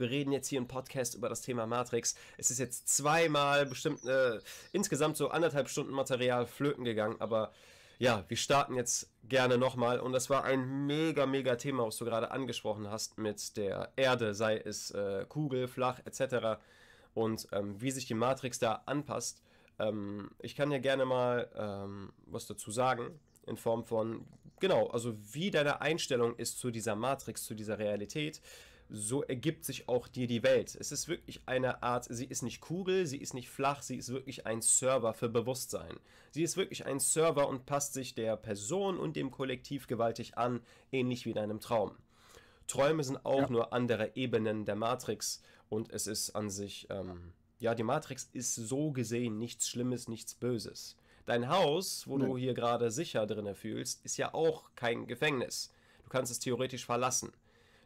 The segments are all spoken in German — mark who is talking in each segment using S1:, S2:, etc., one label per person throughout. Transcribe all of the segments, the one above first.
S1: Wir reden jetzt hier im Podcast über das Thema Matrix. Es ist jetzt zweimal bestimmt äh, insgesamt so anderthalb Stunden Material flöten gegangen, aber ja, wir starten jetzt gerne nochmal. Und das war ein mega, mega Thema, was du gerade angesprochen hast mit der Erde, sei es äh, Kugel, flach etc. Und ähm, wie sich die Matrix da anpasst. Ähm, ich kann ja gerne mal ähm, was dazu sagen, in Form von, genau, also wie deine Einstellung ist zu dieser Matrix, zu dieser Realität, so ergibt sich auch dir die Welt. Es ist wirklich eine Art, sie ist nicht Kugel, sie ist nicht flach, sie ist wirklich ein Server für Bewusstsein. Sie ist wirklich ein Server und passt sich der Person und dem Kollektiv gewaltig an, ähnlich wie in einem Traum. Träume sind auch ja. nur andere Ebenen der Matrix und es ist an sich, ähm, ja, die Matrix ist so gesehen nichts Schlimmes, nichts Böses. Dein Haus, wo nee. du hier gerade sicher drinne fühlst, ist ja auch kein Gefängnis. Du kannst es theoretisch verlassen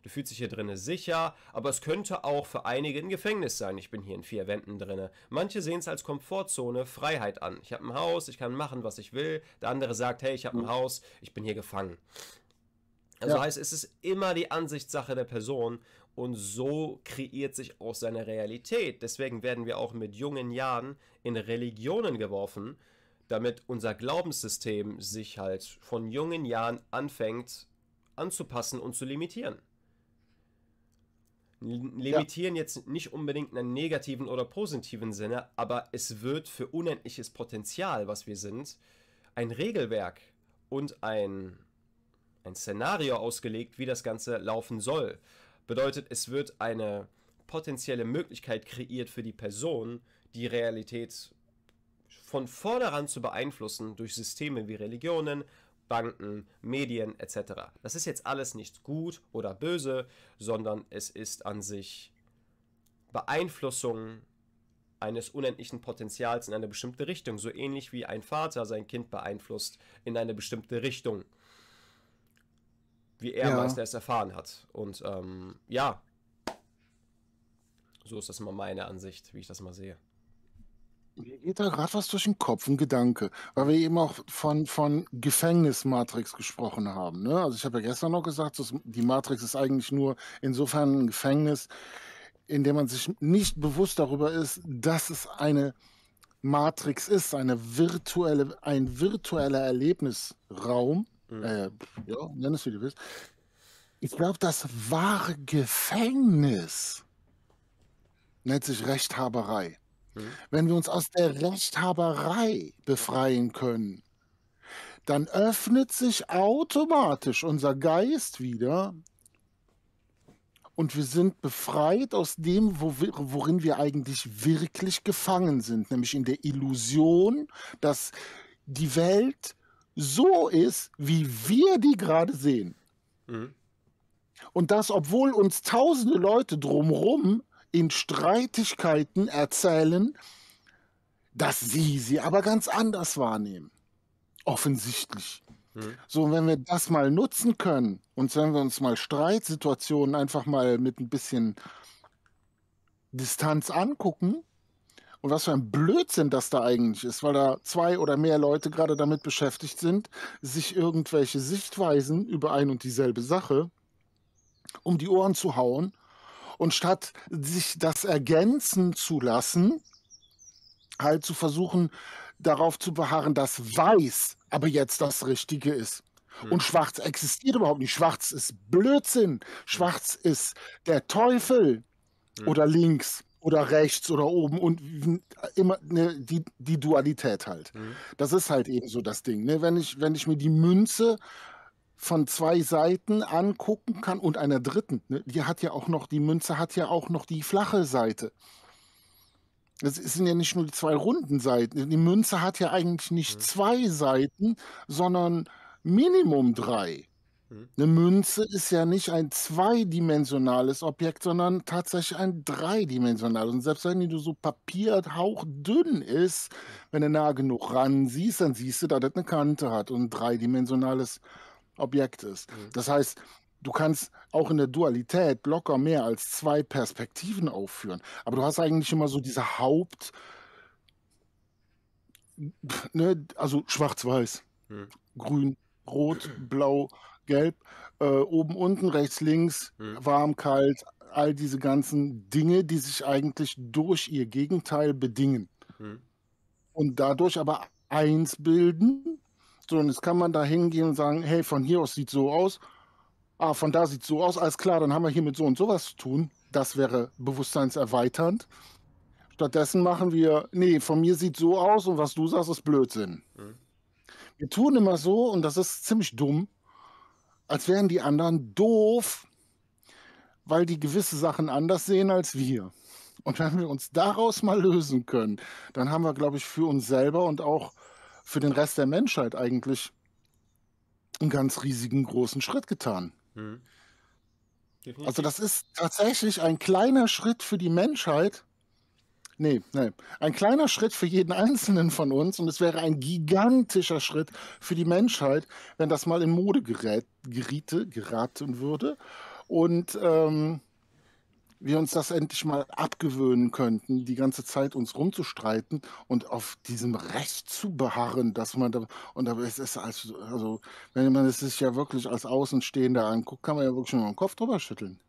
S1: du fühlst dich hier drinnen sicher, aber es könnte auch für einige ein Gefängnis sein. Ich bin hier in vier Wänden drinne. Manche sehen es als Komfortzone, Freiheit an. Ich habe ein Haus, ich kann machen, was ich will. Der andere sagt, hey, ich habe ein hm. Haus, ich bin hier gefangen. Also ja. heißt, es ist immer die Ansichtssache der Person und so kreiert sich auch seine Realität. Deswegen werden wir auch mit jungen Jahren in Religionen geworfen, damit unser Glaubenssystem sich halt von jungen Jahren anfängt anzupassen und zu limitieren limitieren ja. jetzt nicht unbedingt in einem negativen oder positiven Sinne, aber es wird für unendliches Potenzial, was wir sind, ein Regelwerk und ein, ein Szenario ausgelegt, wie das Ganze laufen soll. Bedeutet, es wird eine potenzielle Möglichkeit kreiert für die Person, die Realität von vornherein zu beeinflussen durch Systeme wie Religionen, Banken, Medien etc. Das ist jetzt alles nicht gut oder böse, sondern es ist an sich Beeinflussung eines unendlichen Potenzials in eine bestimmte Richtung, so ähnlich wie ein Vater sein Kind beeinflusst in eine bestimmte Richtung, wie er ja. meist erfahren hat. Und ähm, ja, so ist das mal meine Ansicht, wie ich das mal sehe.
S2: Mir geht da gerade was durch den Kopf, ein Gedanke, weil wir eben auch von, von Gefängnismatrix gesprochen haben. Ne? Also ich habe ja gestern noch gesagt, dass die Matrix ist eigentlich nur insofern ein Gefängnis, in dem man sich nicht bewusst darüber ist, dass es eine Matrix ist, eine virtuelle, ein virtueller Erlebnisraum. Mhm. Äh, ja, nenn es wie du willst. Ich glaube, das wahre Gefängnis nennt sich Rechthaberei. Mhm. Wenn wir uns aus der Rechthaberei befreien können, dann öffnet sich automatisch unser Geist wieder und wir sind befreit aus dem, wo wir, worin wir eigentlich wirklich gefangen sind, nämlich in der Illusion, dass die Welt so ist, wie wir die gerade sehen. Mhm. Und das, obwohl uns tausende Leute drumherum in Streitigkeiten erzählen, dass sie sie aber ganz anders wahrnehmen. Offensichtlich. Mhm. So, wenn wir das mal nutzen können und wenn wir uns mal Streitsituationen einfach mal mit ein bisschen Distanz angucken und was für ein Blödsinn das da eigentlich ist, weil da zwei oder mehr Leute gerade damit beschäftigt sind, sich irgendwelche Sichtweisen über ein und dieselbe Sache um die Ohren zu hauen und statt sich das ergänzen zu lassen, halt zu versuchen, darauf zu beharren, dass weiß aber jetzt das Richtige ist. Hm. Und schwarz existiert überhaupt nicht. Schwarz ist Blödsinn. Schwarz hm. ist der Teufel. Hm. Oder links oder rechts oder oben und immer ne, die, die Dualität halt. Mhm. Das ist halt eben so das Ding. Ne? Wenn, ich, wenn ich mir die Münze von zwei Seiten angucken kann und einer dritten. Ne? Die hat ja auch noch, die Münze hat ja auch noch die flache Seite. Es sind ja nicht nur die zwei runden Seiten. Die Münze hat ja eigentlich nicht mhm. zwei Seiten, sondern Minimum drei. Mhm. Eine Münze ist ja nicht ein zweidimensionales Objekt, sondern tatsächlich ein dreidimensionales. Und selbst wenn die du so Papier hauchdünn ist, wenn du nah genug ran siehst, dann siehst du, dass das eine Kante hat und ein dreidimensionales Objekt. Objekt ist. Mhm. Das heißt, du kannst auch in der Dualität locker mehr als zwei Perspektiven aufführen. Aber du hast eigentlich immer so diese Haupt, ne, also schwarz-weiß, mhm. grün, rot, blau, gelb, äh, oben, unten, rechts, links, mhm. warm, kalt, all diese ganzen Dinge, die sich eigentlich durch ihr Gegenteil bedingen. Mhm. Und dadurch aber eins bilden, so, und jetzt kann man da hingehen und sagen, hey, von hier aus sieht so aus, ah, von da sieht so aus, alles klar, dann haben wir hier mit so und sowas zu tun. Das wäre bewusstseinserweiternd. Stattdessen machen wir, nee, von mir sieht so aus und was du sagst, ist Blödsinn. Mhm. Wir tun immer so, und das ist ziemlich dumm, als wären die anderen doof, weil die gewisse Sachen anders sehen als wir. Und wenn wir uns daraus mal lösen können, dann haben wir, glaube ich, für uns selber und auch für den Rest der Menschheit eigentlich einen ganz riesigen großen Schritt getan. Mhm. Also das ist tatsächlich ein kleiner Schritt für die Menschheit. Nee, nee, ein kleiner Schritt für jeden Einzelnen von uns und es wäre ein gigantischer Schritt für die Menschheit, wenn das mal in Mode gerät, geriete, geraten würde. Und ähm, wir uns das endlich mal abgewöhnen könnten, die ganze Zeit uns rumzustreiten und auf diesem Recht zu beharren, dass man da, und da ist es als, also, wenn man es sich ja wirklich als Außenstehender anguckt, kann man ja wirklich nur den Kopf drüber schütteln.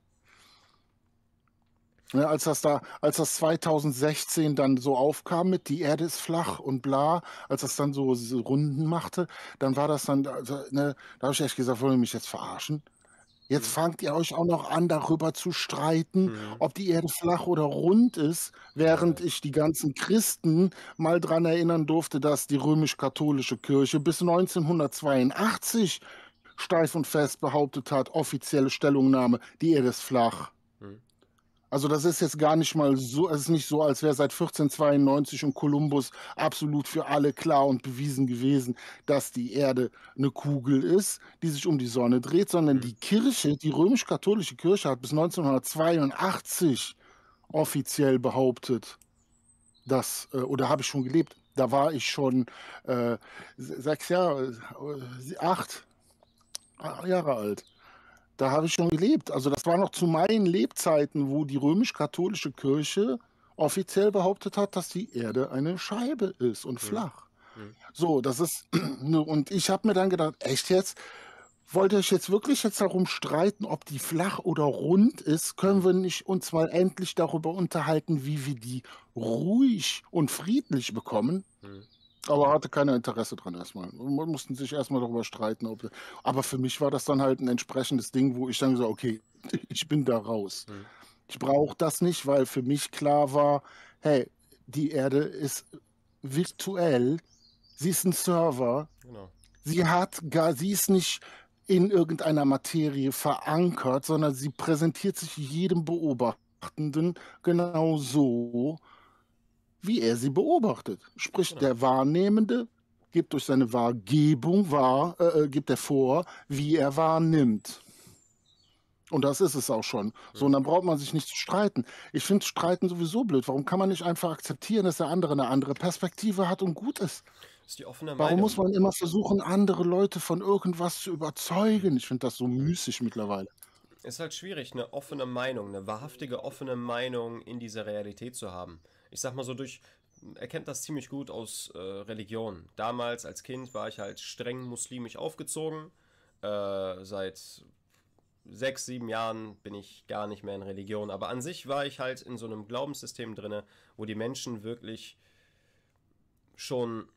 S2: Ja, ne, als das da, als das 2016 dann so aufkam mit die Erde ist flach und bla, als das dann so, so Runden machte, dann war das dann, also, ne, da habe ich echt gesagt, wollen wir mich jetzt verarschen? Jetzt mhm. fangt ihr euch auch noch an, darüber zu streiten, mhm. ob die Erde flach oder rund ist, während ich die ganzen Christen mal daran erinnern durfte, dass die römisch-katholische Kirche bis 1982 steif und fest behauptet hat, offizielle Stellungnahme, die Erde ist flach. Also das ist jetzt gar nicht mal so, es ist nicht so, als wäre seit 1492 und Kolumbus absolut für alle klar und bewiesen gewesen, dass die Erde eine Kugel ist, die sich um die Sonne dreht, sondern die mhm. Kirche, die römisch-katholische Kirche hat bis 1982 offiziell behauptet, dass, äh, oder habe ich schon gelebt, da war ich schon äh, sechs Jahre, äh, acht Jahre alt. Da habe ich schon gelebt. Also das war noch zu meinen Lebzeiten, wo die römisch-katholische Kirche offiziell behauptet hat, dass die Erde eine Scheibe ist und mhm. flach. Ja. Mhm. So, das ist ne, und ich habe mir dann gedacht, echt jetzt wollt ihr euch jetzt wirklich jetzt darum streiten, ob die flach oder rund ist? Können mhm. wir nicht uns mal endlich darüber unterhalten, wie wir die ruhig und friedlich bekommen? Ja. Aber hatte keiner Interesse dran erstmal. Wir mussten sich erstmal darüber streiten. Ob, aber für mich war das dann halt ein entsprechendes Ding, wo ich dann so, okay, ich bin da raus. Mhm. Ich brauche das nicht, weil für mich klar war, hey, die Erde ist virtuell, sie ist ein Server, genau. sie hat gar, sie ist nicht in irgendeiner Materie verankert, sondern sie präsentiert sich jedem Beobachtenden genau so, wie er sie beobachtet. Sprich, genau. der Wahrnehmende gibt durch seine Wahrgebung wahr, äh, äh, gibt er vor, wie er wahrnimmt. Und das ist es auch schon. So, und dann mhm. braucht man sich nicht zu streiten. Ich finde Streiten sowieso blöd. Warum kann man nicht einfach akzeptieren, dass der andere eine andere Perspektive hat und gut ist?
S1: ist die offene Meinung. Warum muss man immer
S2: versuchen, andere Leute von irgendwas zu überzeugen? Ich finde das so müßig mittlerweile.
S1: Ist halt schwierig, eine offene Meinung, eine wahrhaftige offene Meinung in dieser Realität zu haben. Ich sag mal so durch, erkennt das ziemlich gut aus äh, Religion. Damals als Kind war ich halt streng muslimisch aufgezogen. Äh, seit sechs, sieben Jahren bin ich gar nicht mehr in Religion. Aber an sich war ich halt in so einem Glaubenssystem drinne, wo die Menschen wirklich schon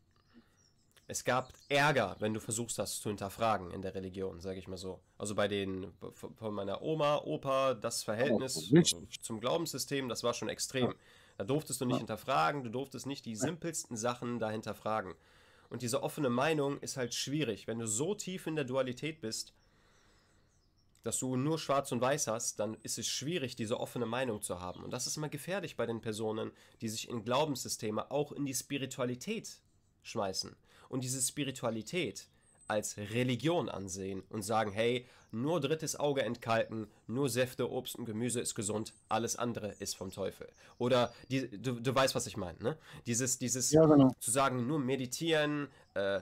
S1: es gab Ärger, wenn du versuchst, das zu hinterfragen in der Religion, sage ich mal so. Also bei den von meiner Oma, Opa, das Verhältnis oh, zum Glaubenssystem, das war schon extrem. Da durftest du nicht hinterfragen, du durftest nicht die simpelsten Sachen da hinterfragen. Und diese offene Meinung ist halt schwierig, wenn du so tief in der Dualität bist, dass du nur schwarz und weiß hast, dann ist es schwierig, diese offene Meinung zu haben. Und das ist immer gefährlich bei den Personen, die sich in Glaubenssysteme, auch in die Spiritualität schmeißen und diese Spiritualität als Religion ansehen und sagen, hey, nur drittes Auge entkalken, nur Säfte, Obst und Gemüse ist gesund, alles andere ist vom Teufel. Oder die, du, du weißt, was ich meine, ne? Dieses, dieses ja, genau. zu sagen, nur meditieren, äh, äh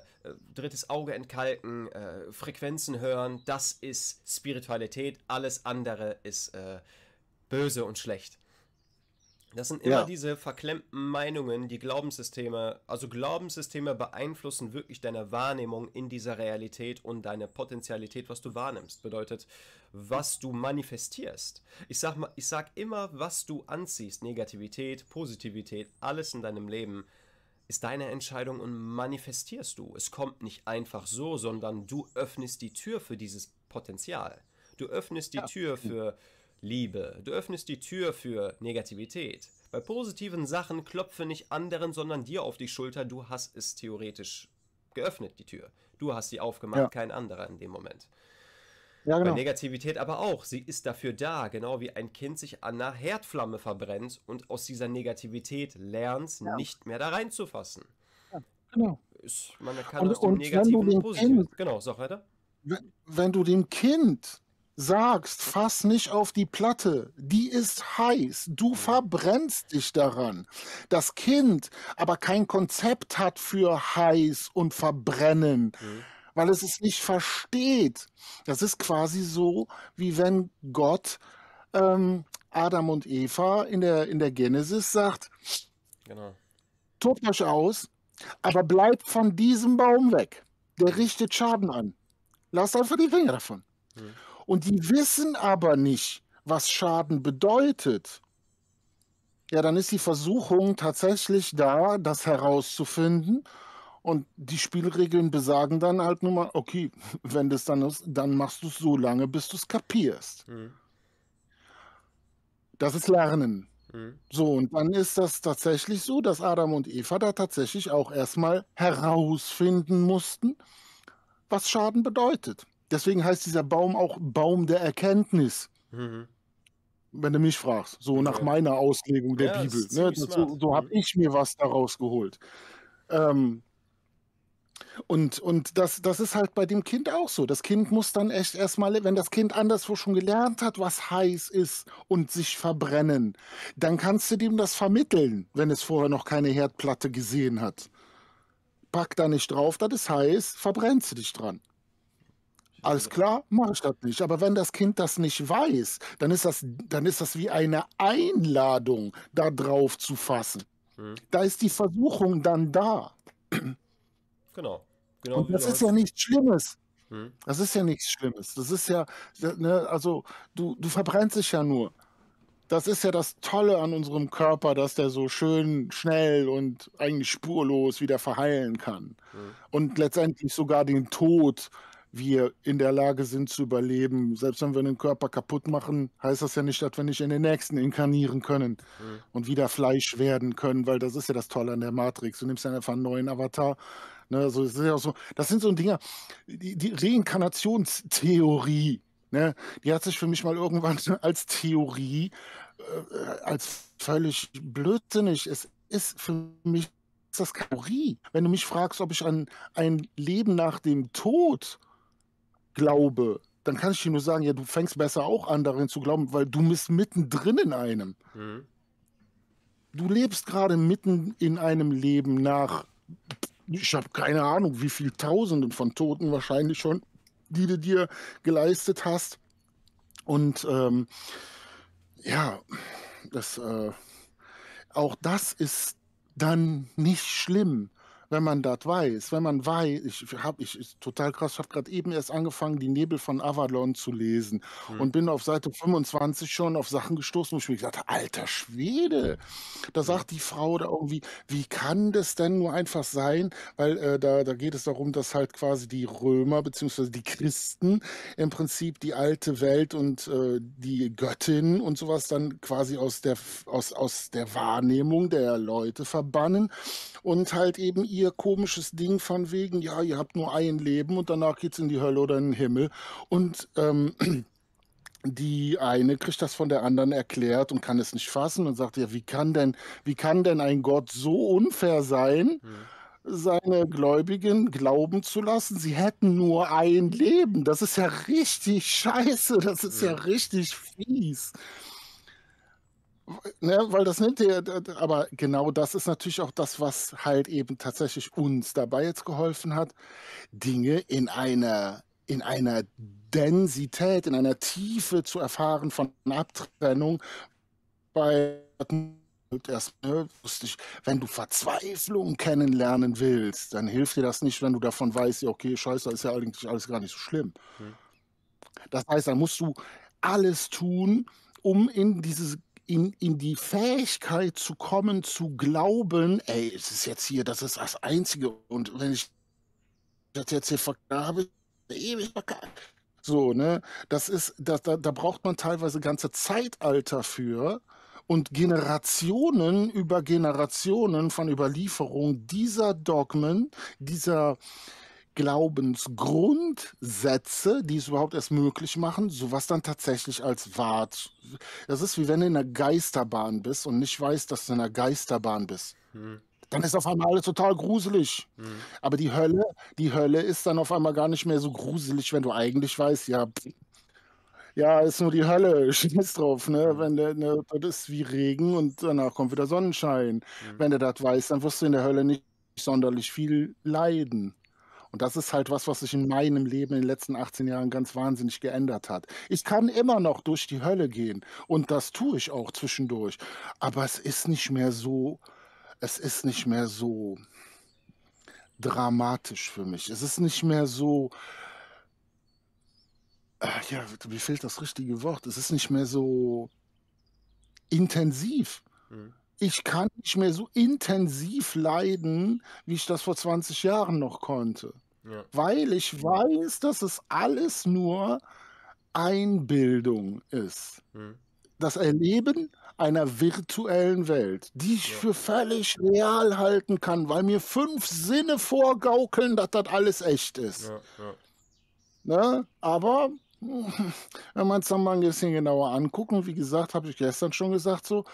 S1: drittes Auge entkalken, äh, Frequenzen hören, das ist Spiritualität, alles andere ist äh, böse und schlecht. Das sind immer ja. diese verklemmten Meinungen, die Glaubenssysteme, also Glaubenssysteme beeinflussen wirklich deine Wahrnehmung in dieser Realität und deine Potenzialität, was du wahrnimmst. Bedeutet, was du manifestierst. Ich sag, mal, ich sag immer, was du anziehst, Negativität, Positivität, alles in deinem Leben, ist deine Entscheidung und manifestierst du. Es kommt nicht einfach so, sondern du öffnest die Tür für dieses Potenzial. Du öffnest die ja. Tür für Liebe, du öffnest die Tür für Negativität. Bei positiven Sachen klopfe nicht anderen, sondern dir auf die Schulter. Du hast es theoretisch geöffnet, die Tür. Du hast sie aufgemacht, ja. kein anderer in dem Moment. Ja, genau. Bei Negativität aber auch. Sie ist dafür da, genau wie ein Kind sich an einer Herdflamme verbrennt und aus dieser Negativität lernt, ja. nicht mehr da reinzufassen. Ja, genau. Ist, man kann und, aus dem Negativen Positiv. genau, sag weiter.
S2: Wenn, wenn, du dem Kind sagst, fass nicht auf die Platte, die ist heiß, du mhm. verbrennst dich daran. Das Kind aber kein Konzept hat für heiß und verbrennen, mhm. weil es es nicht versteht. Das ist quasi so, wie wenn Gott ähm, Adam und Eva in der, in der Genesis sagt, genau. tobt euch aus, aber bleibt von diesem Baum weg. Der richtet Schaden an. Lasst einfach die Finger davon. Mhm. Und die wissen aber nicht, was Schaden bedeutet. Ja, dann ist die Versuchung tatsächlich da, das herauszufinden. Und die Spielregeln besagen dann halt nur mal, okay, wenn das dann ist, dann machst du es so lange, bis du es kapierst. Mhm. Das ist Lernen. Mhm. So, und dann ist das tatsächlich so, dass Adam und Eva da tatsächlich auch erstmal herausfinden mussten, was Schaden bedeutet. Deswegen heißt dieser Baum auch Baum der Erkenntnis. Mhm. Wenn du mich fragst, so okay. nach meiner Auslegung der ja, Bibel. Ne? Das, so, so habe mhm. ich mir was daraus geholt. Ähm, und, und das, das ist halt bei dem Kind auch so. Das Kind muss dann echt erstmal, wenn das Kind anderswo schon gelernt hat, was heiß ist und sich verbrennen, dann kannst du dem das vermitteln, wenn es vorher noch keine Herdplatte gesehen hat. Pack da nicht drauf, das ist heiß, verbrennst du dich dran. Alles genau. klar, mache ich das nicht. Aber wenn das Kind das nicht weiß, dann ist das, dann ist das wie eine Einladung, da drauf zu fassen. Mhm. Da ist die Versuchung dann da.
S1: Genau. genau Und das ist ja
S2: nichts Schlimmes. Mhm. Das ist ja nichts Schlimmes. Das ist ja, ne, also du, du verbrennst dich ja nur das ist ja das Tolle an unserem Körper, dass der so schön schnell und eigentlich spurlos wieder verheilen kann. Mhm. Und letztendlich sogar den Tod wir in der Lage sind zu überleben. Selbst wenn wir den Körper kaputt machen, heißt das ja nicht, dass wir nicht in den nächsten inkarnieren können mhm. und wieder Fleisch werden können, weil das ist ja das Tolle an der Matrix. Du nimmst dann einfach einen neuen Avatar. Ne, also das, ja so, das sind so Dinge, die, die Reinkarnationstheorie, ne, die hat sich für mich mal irgendwann als Theorie, äh, als völlig blödsinnig, es ist für mich das Kategorie. Wenn du mich fragst, ob ich an ein Leben nach dem Tod glaube, dann kann ich dir nur sagen, ja, du fängst besser auch an, darin zu glauben, weil du bist mittendrin in einem. Mhm. Du lebst gerade mitten in einem Leben nach, ich habe keine Ahnung, wie viel Tausenden von Toten wahrscheinlich schon, die du dir geleistet hast. Und ähm, ja, das, äh, auch das ist dann nicht schlimm wenn man das weiß, wenn man weiß, ich habe, ich ist total krass, ich habe gerade eben erst angefangen, die Nebel von Avalon zu lesen mhm. und bin auf Seite 25 schon auf Sachen gestoßen, wo ich mir gesagt habe, alter Schwede, da sagt die Frau da irgendwie, wie kann das denn nur einfach sein, weil äh, da, da geht es darum, dass halt quasi die Römer beziehungsweise die Christen im Prinzip die alte Welt und äh, die Göttin und sowas dann quasi aus der, aus, aus der Wahrnehmung der Leute verbannen und halt eben ihr komisches Ding von wegen, ja, ihr habt nur ein Leben und danach geht's in die Hölle oder in den Himmel. Und ähm, die eine kriegt das von der anderen erklärt und kann es nicht fassen und sagt, ja, wie kann denn, wie kann denn ein Gott so unfair sein? Mhm seine Gläubigen glauben zu lassen, sie hätten nur ein Leben. Das ist ja richtig scheiße, das ist ja, ja hm. richtig fies. Ne, weil das nimmt dir, aber genau das ist natürlich auch das, was halt eben tatsächlich uns dabei jetzt geholfen hat, Dinge in einer, in einer Densität, in einer Tiefe zu erfahren von Abtrennung. Bei erst, ne, wenn du Verzweiflung kennenlernen willst, dann hilft dir das nicht, wenn du davon weißt, ja, okay, scheiße, ist ja eigentlich alles gar nicht so schlimm. Hm. Das heißt, dann musst du alles tun, um in dieses in, in die Fähigkeit zu kommen, zu glauben, ey, es ist jetzt hier, das ist das Einzige. Und wenn ich das jetzt hier vergabe, ewig verkackt. So, ne? Das ist, das, da, da braucht man teilweise ganze Zeitalter für und Generationen über Generationen von Überlieferung dieser Dogmen, dieser Glaubensgrundsätze, die es überhaupt erst möglich machen, sowas dann tatsächlich als wahr. Das ist wie wenn du in einer Geisterbahn bist und nicht weißt, dass du in einer Geisterbahn bist. Hm dann ist auf einmal alles total gruselig. Mhm. Aber die Hölle, die Hölle ist dann auf einmal gar nicht mehr so gruselig, wenn du eigentlich weißt, ja, ja, ist nur die Hölle, scheiß drauf, ne? Hm. Wenn der, ne, das ist wie Regen und danach kommt wieder Sonnenschein. Mhm. Wenn du das weißt, dann wirst du in der Hölle nicht sonderlich viel leiden. Und das ist halt was, was sich in meinem Leben in den letzten 18 Jahren ganz wahnsinnig geändert hat. Ich kann immer noch durch die Hölle gehen und das tue ich auch zwischendurch. Aber es ist nicht mehr so, es ist nicht mehr so dramatisch für mich. Es ist nicht mehr so, ah, ja, mir fehlt das richtige Wort. Es ist nicht mehr so intensiv. Mhm ich kann nicht mehr so intensiv leiden, wie ich das vor 20 Jahren noch konnte. Ja. Weil ich weiß, dass es alles nur Einbildung ist. Hm. Das Erleben einer virtuellen Welt, die ich ja. für völlig real halten kann, weil mir fünf Sinne vorgaukeln, dass das alles echt ist. Ja, ne? Aber wenn man es dann mal ein bisschen genauer anguckt, wie gesagt, habe ich gestern schon gesagt, so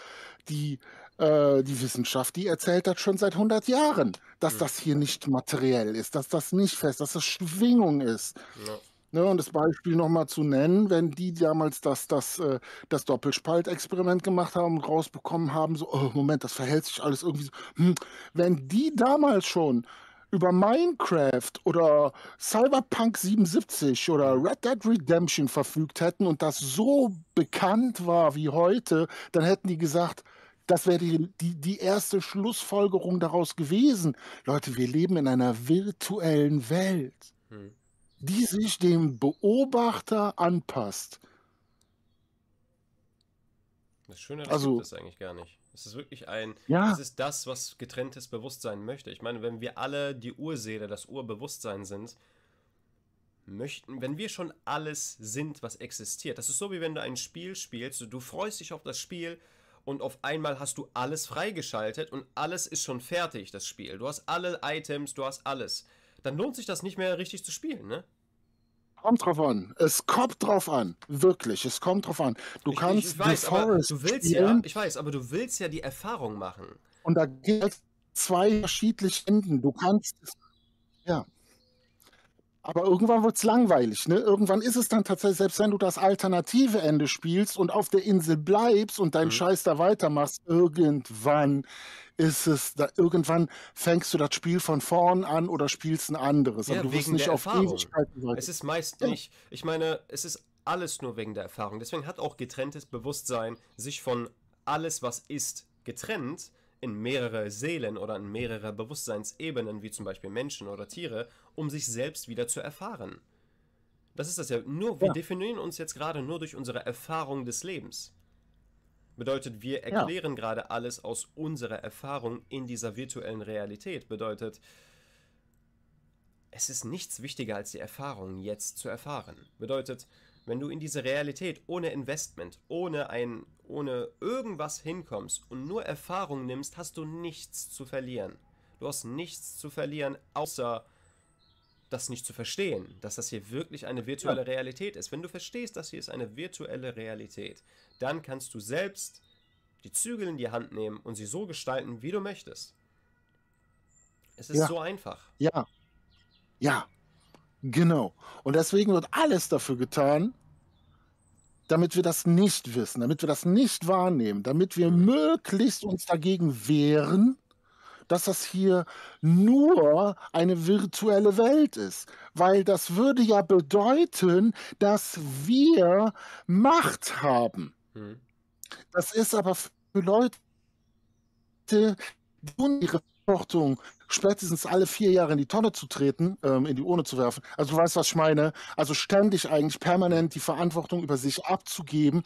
S2: die äh, die Wissenschaft, die erzählt das schon seit 100 Jahren, dass ja. das hier nicht materiell ist, dass das nicht fest, dass das Schwingung ist. Ja. Ne, und das Beispiel nochmal zu nennen, wenn die damals das, das, äh, das Doppelspaltexperiment gemacht haben und rausbekommen haben, so, oh, Moment, das verhält sich alles irgendwie so. Hm. wenn die damals schon über Minecraft oder Cyberpunk 77 oder Red Dead Redemption verfügt hätten und das so bekannt war wie heute, dann hätten die gesagt, das wäre die, die, die erste Schlussfolgerung daraus gewesen. Leute, wir leben in einer virtuellen Welt, hm. die sich dem Beobachter anpasst.
S1: Das Schöne das also, gibt es eigentlich gar nicht. Es ist wirklich ein, ja. es ist das, was getrenntes Bewusstsein möchte. Ich meine, wenn wir alle die Urseele, das Urbewusstsein sind, möchten, wenn wir schon alles sind, was existiert. Das ist so, wie wenn du ein Spiel spielst, du freust dich auf das Spiel und auf einmal hast du alles freigeschaltet und alles ist schon fertig, das Spiel. Du hast alle Items, du hast alles. Dann lohnt sich das nicht mehr richtig zu spielen, ne?
S2: Kommt drauf an. Es kommt drauf an. Wirklich, es kommt drauf an. Du ich, kannst ich, ich weiß, Forest du willst spielen. ja, ich
S1: weiß, aber du willst ja die Erfahrung machen.
S2: Und da gibt es zwei unterschiedliche Enden. Du kannst ja. Aber irgendwann wird es langweilig. Ne? Irgendwann ist es dann tatsächlich, selbst wenn du das alternative Ende spielst und auf der Insel bleibst und deinen mhm. Scheiß da weitermachst, irgendwann ist es, da, irgendwann fängst du das Spiel von vorn an oder spielst ein anderes. Ja, aber du wirst nicht auf Ewigkeiten weiter. Es ist
S1: meist ja. nicht. Ich meine, es ist alles nur wegen der Erfahrung. Deswegen hat auch getrenntes Bewusstsein sich von alles, was ist, getrennt, in mehrere Seelen oder in mehrere Bewusstseinsebenen, wie zum Beispiel Menschen oder Tiere, um sich selbst wieder zu erfahren. Das ist das ja. Nur, wir definieren uns jetzt gerade nur durch unsere Erfahrung des Lebens. Bedeutet, wir erklären ja. gerade alles aus unserer Erfahrung in dieser virtuellen Realität. Bedeutet, es ist nichts wichtiger als die Erfahrung jetzt zu erfahren. Bedeutet, wenn du in diese Realität ohne Investment, ohne ein ohne irgendwas hinkommst und nur Erfahrung nimmst, hast du nichts zu verlieren. Du hast nichts zu verlieren, außer das nicht zu verstehen, dass das hier wirklich eine virtuelle Realität ist. Wenn du verstehst, dass hier ist eine virtuelle Realität, dann kannst du selbst die Zügel in die Hand nehmen und sie so gestalten, wie du möchtest. Es ist ja. so einfach.
S2: Ja. Ja. Genau. Und deswegen wird alles dafür getan, damit wir das nicht wissen, damit wir das nicht wahrnehmen, damit wir möglichst uns dagegen wehren, dass das hier nur eine virtuelle Welt ist. Weil das würde ja bedeuten, dass wir Macht haben. Hm. Das ist aber für Leute, die ihre Verantwortung spätestens alle vier Jahre in die Tonne zu treten, ähm, in die Urne zu werfen. Also du weißt, was ich meine. Also ständig eigentlich permanent die Verantwortung über sich abzugeben.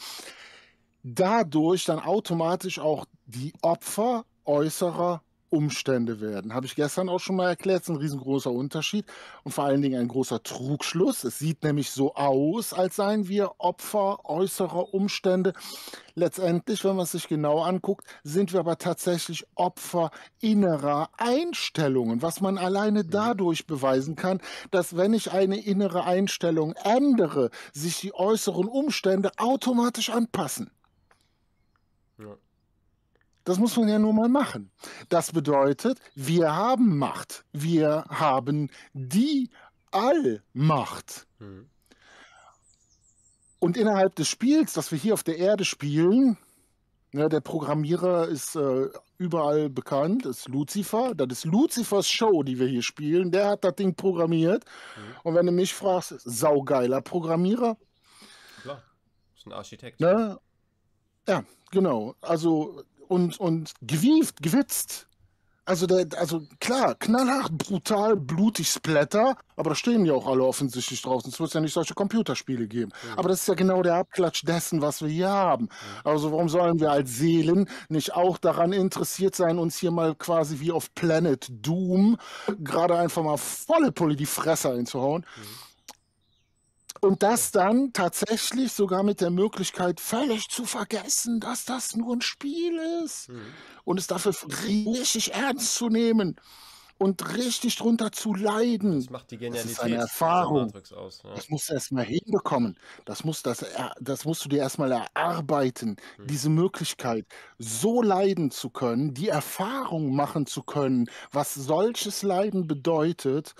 S2: Dadurch dann automatisch auch die Opfer äußerer Umstände werden. Habe ich gestern auch schon mal erklärt, ist ein riesengroßer Unterschied und vor allen Dingen ein großer Trugschluss. Es sieht nämlich so aus, als seien wir Opfer äußerer Umstände. Letztendlich, wenn man es sich genau anguckt, sind wir aber tatsächlich Opfer innerer Einstellungen, was man alleine mhm. dadurch beweisen kann, dass wenn ich eine innere Einstellung ändere, sich die äußeren Umstände automatisch anpassen. Ja. Das muss man ja nur mal machen. Das bedeutet, wir haben Macht. Wir haben die Allmacht. Mhm. Und innerhalb des Spiels, das wir hier auf der Erde spielen, ja, ne, der Programmierer ist äh, überall bekannt, ist Lucifer. Das ist Lucifers Show, die wir hier spielen. Der hat das Ding programmiert. Mhm. Und wenn du mich fragst, saugeiler Programmierer.
S1: Klar, ist ein Architekt.
S2: Ne? Ja, genau. Also und, und gewieft, gewitzt. Also, der, also klar, knallhart, brutal, blutig, Splatter, aber da stehen ja auch alle offensichtlich draußen. Es wird ja nicht solche Computerspiele geben. Mhm. Aber das ist ja genau der Abklatsch dessen, was wir hier haben. Also warum sollen wir als Seelen nicht auch daran interessiert sein, uns hier mal quasi wie auf Planet Doom gerade einfach mal volle Pulle die Fresse einzuhauen? Mhm. Und das dann tatsächlich sogar mit der Möglichkeit, völlig zu vergessen, dass das nur ein Spiel ist. Mhm. Und es dafür richtig ernst zu nehmen und richtig drunter zu leiden. Das macht die Genialität das ist eine Erfahrung. Aus, ja. Das musst du erstmal hinbekommen. Das, musst das, äh, das musst du dir erstmal erarbeiten, hm. diese Möglichkeit, so leiden zu können, die Erfahrung machen zu können, was solches Leiden bedeutet.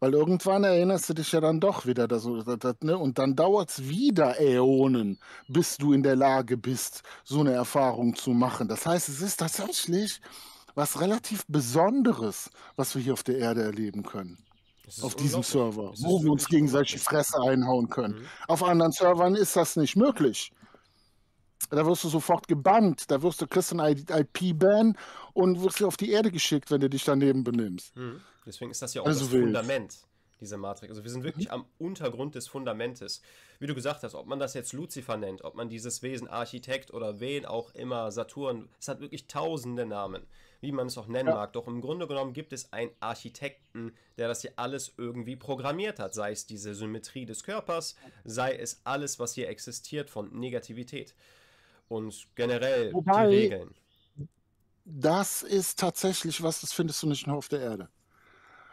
S2: Weil irgendwann erinnerst du dich ja dann doch wieder, dass, dass, ne? und dann dauert es wieder Äonen, bis du in der Lage bist, so eine Erfahrung zu machen. Das heißt, es ist tatsächlich was relativ Besonderes, was wir hier auf der Erde erleben können. Auf diesem Server, wo wir uns gegen solche Fresse einhauen können. Mhm. Auf anderen Servern ist das nicht möglich. Da wirst du sofort gebannt, da wirst du kriegst ein IP-Ban und wirst auf die Erde geschickt, wenn du dich daneben benimmst.
S1: Mhm. Deswegen ist das ja auch also das wild. Fundament diese Matrix. Also wir sind wirklich mhm. am Untergrund des Fundamentes. Wie du gesagt hast, ob man das jetzt Lucifer nennt, ob man dieses Wesen Architekt oder wen auch immer, Saturn, es hat wirklich tausende Namen, wie man es auch nennen ja. mag. Doch im Grunde genommen gibt es einen Architekten, der das hier alles irgendwie programmiert hat. Sei es diese Symmetrie des Körpers, sei es alles, was hier existiert von Negativität. Und generell Wobei, die Regeln.
S2: Das ist tatsächlich was, das findest du nicht nur auf der Erde.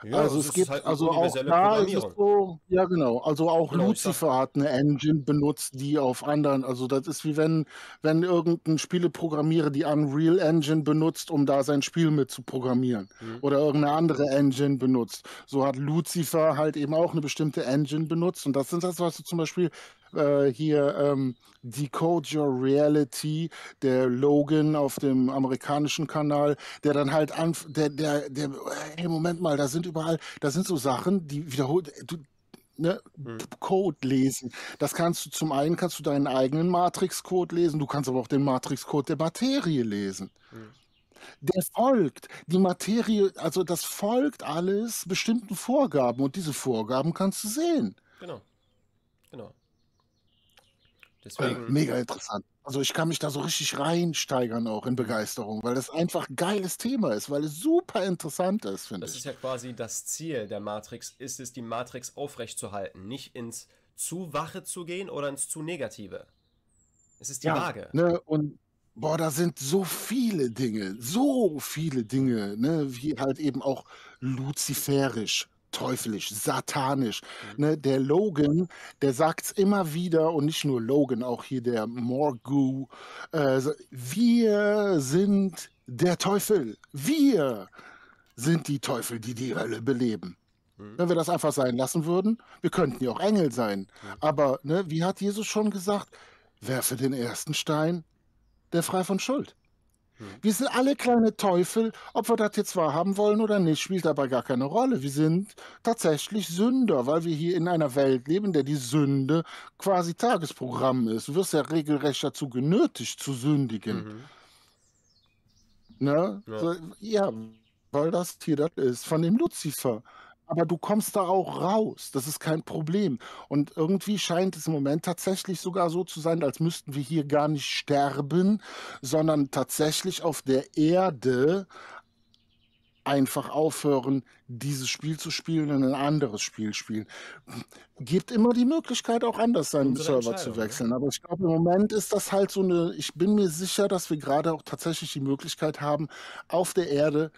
S1: Ja, also es gibt halt also auch da ist es
S2: so, ja genau, also auch genau, Lucifer hat eine Engine benutzt, die auf anderen, also das ist wie wenn wenn irgendein Spieleprogrammierer die Unreal Engine benutzt, um da sein Spiel mit zu programmieren mhm. oder irgendeine andere Engine benutzt. So hat Lucifer halt eben auch eine bestimmte Engine benutzt und das sind das, was du zum Beispiel äh, hier ähm, Decode Your Reality, der Logan auf dem amerikanischen Kanal, der dann halt an, der, der, der, hey, Moment mal, da sind überall, da sind so Sachen, die wiederholt, du, Ne, hm. Code lesen. Das kannst du zum einen kannst du deinen eigenen Matrix-Code lesen, du kannst aber auch den Matrix-Code der Materie lesen. Hm. Der folgt, die Materie, also das folgt alles bestimmten Vorgaben und diese Vorgaben kannst du sehen.
S1: Genau. Deswegen. Äh, mega
S2: interessant. Also ich kann mich da so richtig reinsteigern auch in Begeisterung, weil das einfach ein geiles Thema ist, weil es super interessant ist, finde
S1: ich. Das ist ja quasi das Ziel der Matrix, ist es, die Matrix aufrechtzuerhalten, nicht ins zu Wache zu gehen oder ins zu Negative. Es ist die ja, Waage.
S2: Ne, und boah, da sind so viele Dinge, so viele Dinge, ne, wie halt eben auch luziferisch teuflisch, satanisch. Mhm. Ne, der Logan, der sagt es immer wieder und nicht nur Logan, auch hier der Morgu. Äh, wir sind der Teufel. Wir sind die Teufel, die die Hölle beleben. Mhm. Wenn wir das einfach sein lassen würden, wir könnten ja auch Engel sein. Mhm. Aber ne, wie hat Jesus schon gesagt, werfe den ersten Stein, der frei von Schuld. Hm. Wir sind alle kleine Teufel, ob wir das jetzt wahrhaben wollen oder nicht, spielt aber gar keine Rolle. Wir sind tatsächlich Sünder, weil wir hier in einer Welt leben, in der die Sünde quasi Tagesprogramm ist. Du wirst ja regelrecht dazu genötigt zu sündigen. Mhm. Ne? Ja. So, ja, weil das hier das ist von dem Luzifer aber du kommst da auch raus. Das ist kein Problem. Und irgendwie scheint es im Moment tatsächlich sogar so zu sein, als müssten wir hier gar nicht sterben, sondern tatsächlich auf der Erde einfach aufhören, dieses Spiel zu spielen und ein anderes Spiel spielen. Gibt immer die Möglichkeit, auch anders seinen Server zu wechseln. Aber ich glaube, im Moment ist das halt so eine, ich bin mir sicher, dass wir gerade auch tatsächlich die Möglichkeit haben, auf der Erde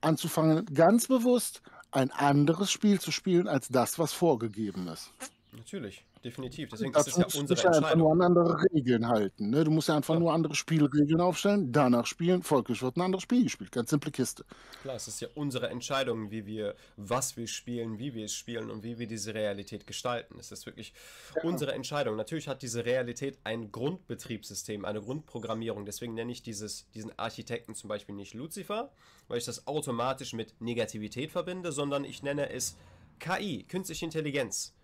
S2: anzufangen, ganz bewusst ein anderes Spiel zu spielen als das, was vorgegeben ist.
S1: Natürlich definitiv. Deswegen das ist es ja unsere Entscheidung. Einfach nur an andere
S2: Regeln halten. Ne? Du musst ja einfach ja. nur andere Spielregeln aufstellen, danach spielen. Folglich wird ein anderes Spiel gespielt. Ganz simple Kiste.
S1: Klar, es ist ja unsere Entscheidung, wie wir, was wir spielen, wie wir es spielen und wie wir diese Realität gestalten. Es ist wirklich ja. unsere Entscheidung. Natürlich hat diese Realität ein Grundbetriebssystem, eine Grundprogrammierung. Deswegen nenne ich dieses, diesen Architekten zum Beispiel nicht Lucifer, weil ich das automatisch mit Negativität verbinde, sondern ich nenne es KI, künstliche Intelligenz.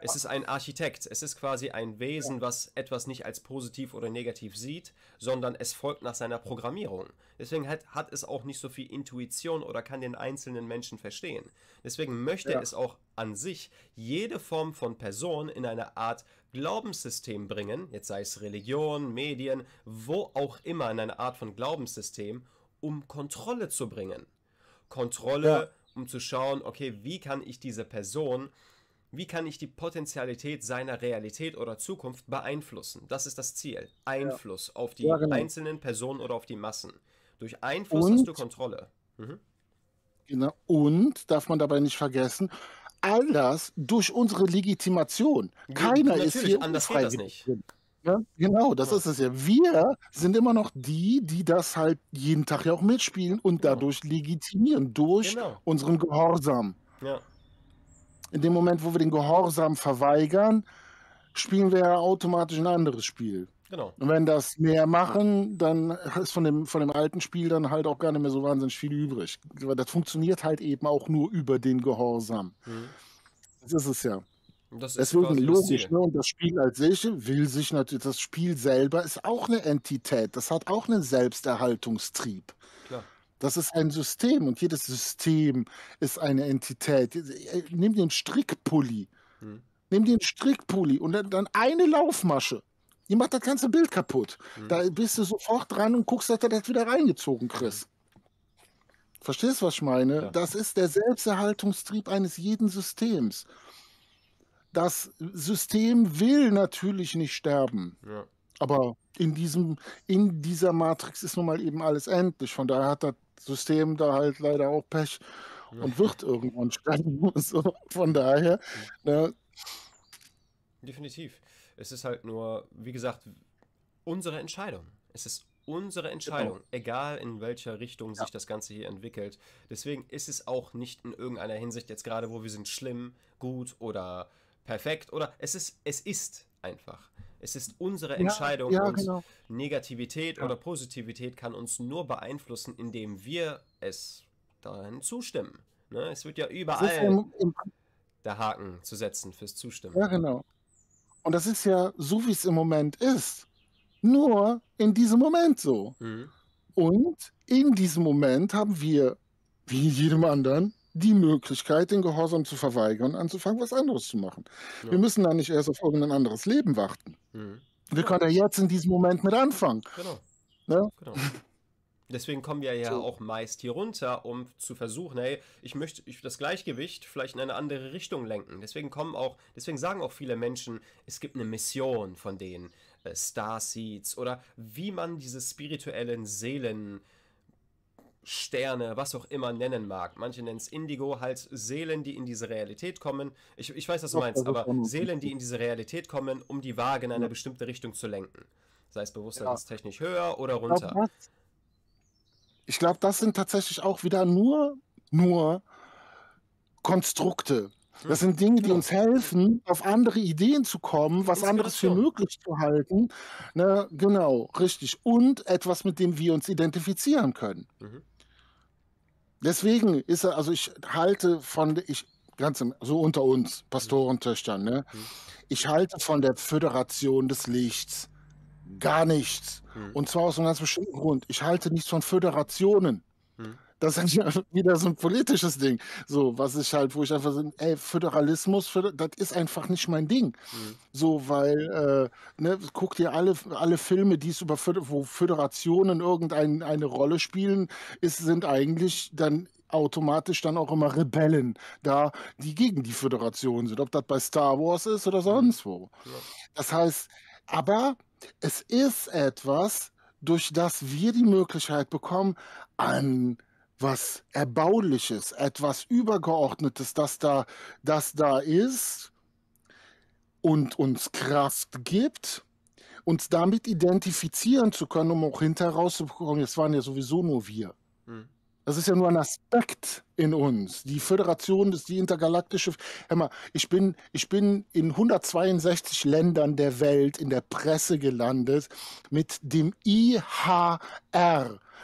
S1: Es ist ein Architekt. Es ist quasi ein Wesen, was etwas nicht als positiv oder negativ sieht, sondern es folgt nach seiner Programmierung. Deswegen hat, hat es auch nicht so viel Intuition oder kann den einzelnen Menschen verstehen. Deswegen möchte ja. es auch an sich jede Form von Person in eine Art Glaubenssystem bringen, jetzt sei es Religion, Medien, wo auch immer in eine Art von Glaubenssystem, um Kontrolle zu bringen. Kontrolle, ja. um zu schauen, okay, wie kann ich diese Person wie kann ich die Potentialität seiner Realität oder Zukunft beeinflussen? Das ist das Ziel. Einfluss ja. auf die ja, genau. einzelnen Personen oder auf die Massen. Durch Einfluss und, hast du Kontrolle. Mhm.
S2: Genau. Und darf man dabei nicht vergessen, all das durch unsere Legitimation. Keiner Natürlich, ist hier anders geht das nicht. Ja, genau, das ist es ja. Wir sind immer noch die, die das halt jeden Tag ja auch mitspielen und genau. dadurch legitimieren durch genau. unseren Gehorsam. Ja in dem Moment, wo wir den Gehorsam verweigern, spielen wir ja automatisch ein anderes Spiel. Genau. Und wenn das mehr machen, dann ist von dem, von dem alten Spiel dann halt auch gar nicht mehr so wahnsinnig viel übrig. Das funktioniert halt eben auch nur über den Gehorsam. Mhm. Das ist es ja.
S1: Das ist Deswegen logisch,
S2: ne? Und das Spiel als solche will sich natürlich, das Spiel selber ist auch eine Entität. Das hat auch einen Selbsterhaltungstrieb. Das ist ein System und jedes System ist eine Entität. Äh, nimm den Strickpulli. Hm. Nimm den Strickpulli und dann, dann eine Laufmasche. Die macht das ganze Bild kaputt. Hm. Da bist du sofort dran und guckst, dass er das wieder reingezogen kriegst. Verstehst du, was ich meine? Ja. Das ist der Selbsterhaltungstrieb eines jeden Systems. Das System will natürlich nicht sterben. Ja. Aber in, diesem, in dieser Matrix ist nun mal eben alles endlich. Von daher hat das System da halt leider auch Pech und wird irgendwann sterben. So, von daher. Ne?
S1: Definitiv. Es ist halt nur, wie gesagt, unsere Entscheidung. Es ist unsere genau. Entscheidung, genau. egal in welcher Richtung ja. sich das Ganze hier entwickelt. Deswegen ist es auch nicht in irgendeiner Hinsicht jetzt gerade, wo wir sind, schlimm, gut oder perfekt oder es ist, es ist einfach. Es ist unsere ja, Entscheidung. Ja, genau. Negativität ja. oder Positivität kann uns nur beeinflussen, indem wir es darin zustimmen. Ne? Es wird ja überall im, im der Haken zu setzen fürs Zustimmen. Ja, genau.
S2: Und das ist ja so, wie es im Moment ist. Nur in diesem Moment so. Mhm. Und in diesem Moment haben wir, wie jedem anderen, die Möglichkeit, den Gehorsam zu verweigern, anzufangen, was anderes zu machen. Ja. Wir müssen da nicht erst auf irgendein anderes Leben warten. Mhm. Wir können ja jetzt in diesem Moment mit anfangen. Genau. Ne?
S1: genau. Deswegen kommen wir ja auch meist hier runter, um zu versuchen, hey, ich möchte das Gleichgewicht vielleicht in eine andere Richtung lenken. Deswegen kommen auch, deswegen sagen auch viele Menschen, es gibt eine Mission von den äh, Starseeds oder wie man diese spirituellen Seelen Sterne, was auch immer nennen mag. Manche nennen es Indigo, halt Seelen, die in diese Realität kommen. Ich, ich weiß, was du meinst, aber Seelen, die in diese Realität kommen, um die Waage in eine bestimmte Richtung zu lenken. Sei es bewusstseinstechnisch höher oder runter.
S2: Ich glaube, das sind tatsächlich auch wieder nur, nur Konstrukte. Das hm. sind Dinge, die uns helfen, auf andere Ideen zu kommen, was anderes für möglich zu halten. Ne, genau, richtig. Und etwas, mit dem wir uns identifizieren können. Mhm. Deswegen ist er, also ich halte von, ich, ganz im, so unter uns, mhm. Pastorentöchtern, ne? Mhm. Ich halte von der Föderation des Lichts gar nichts. Mhm. Und zwar aus einem ganz bestimmten Grund. Ich halte nichts von Föderationen. Mhm das ist ja wieder so ein politisches Ding. So, was ich halt, wo ich einfach so, ey, Föderalismus, das ist einfach nicht mein Ding. Mhm. So, weil, äh, ne, guck dir alle, alle Filme, die es über wo Föderationen irgendeine Rolle spielen, ist, sind eigentlich dann automatisch dann auch immer Rebellen da, die gegen die Föderation sind, ob das bei Star Wars ist oder mhm. sonst wo. Ja. Das heißt, aber es ist etwas, durch das wir die Möglichkeit bekommen, an was Erbauliches, etwas Übergeordnetes, das da, das da ist und uns Kraft gibt, uns damit identifizieren zu können, um auch hinterher rauszubekommen, es waren ja sowieso nur wir. Hm. Das ist ja nur ein Aspekt in uns. Die Föderation ist die intergalaktische. Hör mal, ich bin, ich bin in 162 Ländern der Welt in der Presse gelandet mit dem IHR.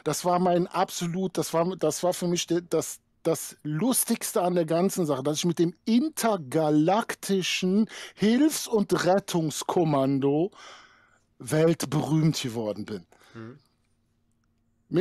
S2: Das war mein absolut, das war, das war für mich das, das Lustigste an der ganzen Sache, dass ich mit dem intergalaktischen Hilfs- und Rettungskommando weltberühmt geworden bin. Hm.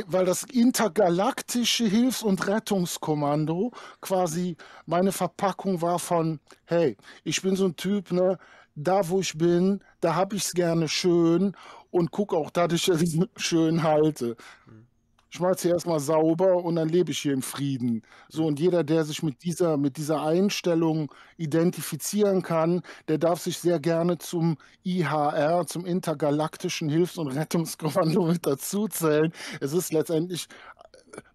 S2: Weil das intergalaktische Hilfs- und Rettungskommando quasi meine Verpackung war von, hey, ich bin so ein Typ, ne, da wo ich bin, da habe ich es gerne schön und gucke auch, dadurch, dass ich es schön halte. Hm ich mache es erstmal sauber und dann lebe ich hier im Frieden. So, und jeder, der sich mit dieser, mit dieser Einstellung identifizieren kann, der darf sich sehr gerne zum IHR, zum Intergalaktischen Hilfs- und Rettungskommando mit dazuzählen. Es ist letztendlich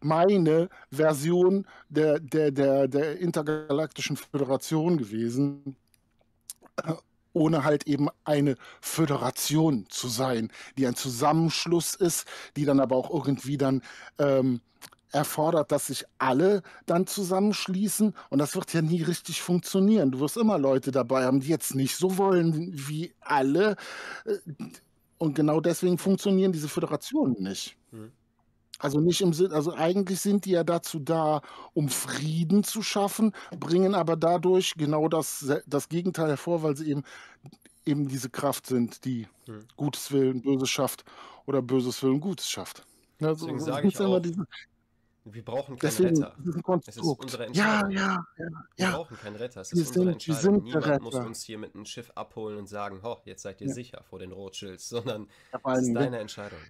S2: meine Version der, der, der, der Intergalaktischen Föderation gewesen ohne halt eben eine Föderation zu sein, die ein Zusammenschluss ist, die dann aber auch irgendwie dann ähm, erfordert, dass sich alle dann zusammenschließen. Und das wird ja nie richtig funktionieren. Du wirst immer Leute dabei haben, die jetzt nicht so wollen wie alle. Äh, und genau deswegen funktionieren diese Föderationen nicht. Also nicht im Sinn, also eigentlich sind die ja dazu da, um Frieden zu schaffen, bringen aber dadurch genau das, das Gegenteil hervor, weil sie eben, eben diese Kraft sind, die hm. Gutes Willen Böses schafft oder Böses Willen Gutes
S1: schafft. Also, Deswegen sage ich auch, diese, wir brauchen keinen Deswegen, Retter. Es ist unsere Entscheidung. Ja, ja, ja, wir brauchen keinen Retter. Es wir ist sind, unsere Entscheidung. Niemand Retter. muss uns hier mit einem Schiff abholen und sagen, ho, jetzt seid ihr sicher vor den Rothschilds, sondern es ist deine Entscheidung.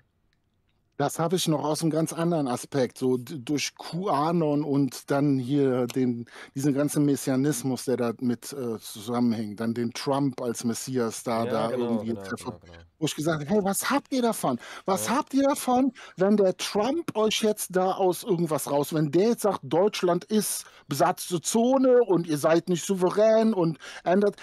S2: Das habe ich noch aus einem ganz anderen Aspekt, so durch QAnon und dann hier den, diesen ganzen Messianismus, der da mit äh, zusammenhängt, dann den Trump als Messias da, ja, da genau, irgendwie genau, genau, genau wo ich gesagt habe, hey, was habt ihr davon? Was ja. habt ihr davon, wenn der Trump euch jetzt da aus irgendwas raus, wenn der jetzt sagt, Deutschland ist besatzte Zone und ihr seid nicht souverän und ändert,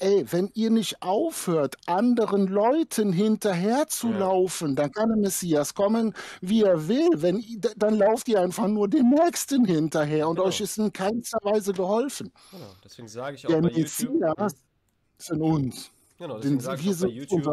S2: ey, wenn ihr nicht aufhört, anderen Leuten hinterherzulaufen, ja. dann kann der Messias kommen, wie er will, wenn, dann lauft ihr einfach nur dem Nächsten hinterher und genau. euch ist in keinster Weise geholfen.
S1: Genau. Deswegen sage ich auch der bei Messias
S2: YouTube. ist in uns.
S1: Genau, deswegen sage ich bei YouTube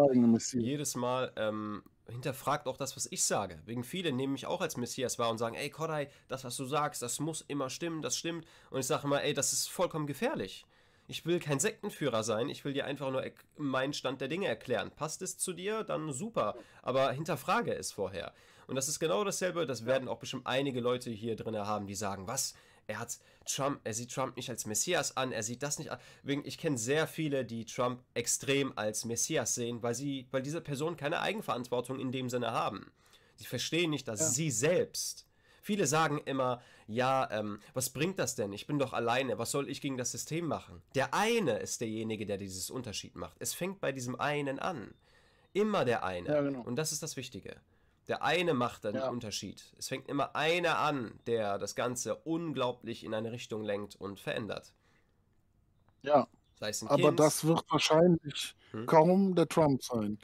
S1: jedes Mal, ähm, hinterfragt auch das, was ich sage. Wegen viele nehmen mich auch als Messias wahr und sagen, ey Kodai, das, was du sagst, das muss immer stimmen, das stimmt. Und ich sage immer, ey, das ist vollkommen gefährlich. Ich will kein Sektenführer sein, ich will dir einfach nur meinen Stand der Dinge erklären. Passt es zu dir, dann super, aber hinterfrage es vorher. Und das ist genau dasselbe, das werden auch bestimmt einige Leute hier drin haben, die sagen, was, er hat Trump, er sieht Trump nicht als Messias an, er sieht das nicht an. ich kenne sehr viele, die Trump extrem als Messias sehen, weil sie, weil diese Personen keine Eigenverantwortung in dem Sinne haben. Sie verstehen nicht, dass ja. sie selbst. Viele sagen immer, ja, ähm, was bringt das denn? Ich bin doch alleine, was soll ich gegen das System machen? Der eine ist derjenige, der dieses Unterschied macht. Es fängt bei diesem einen an. Immer der eine. Ja, genau. Und das ist das Wichtige. Der eine macht dann ja. den Unterschied. Es fängt immer einer an, der das Ganze unglaublich in eine Richtung lenkt und verändert. Ja. aber kind. das
S2: wird wahrscheinlich hm? kaum der Trump sein.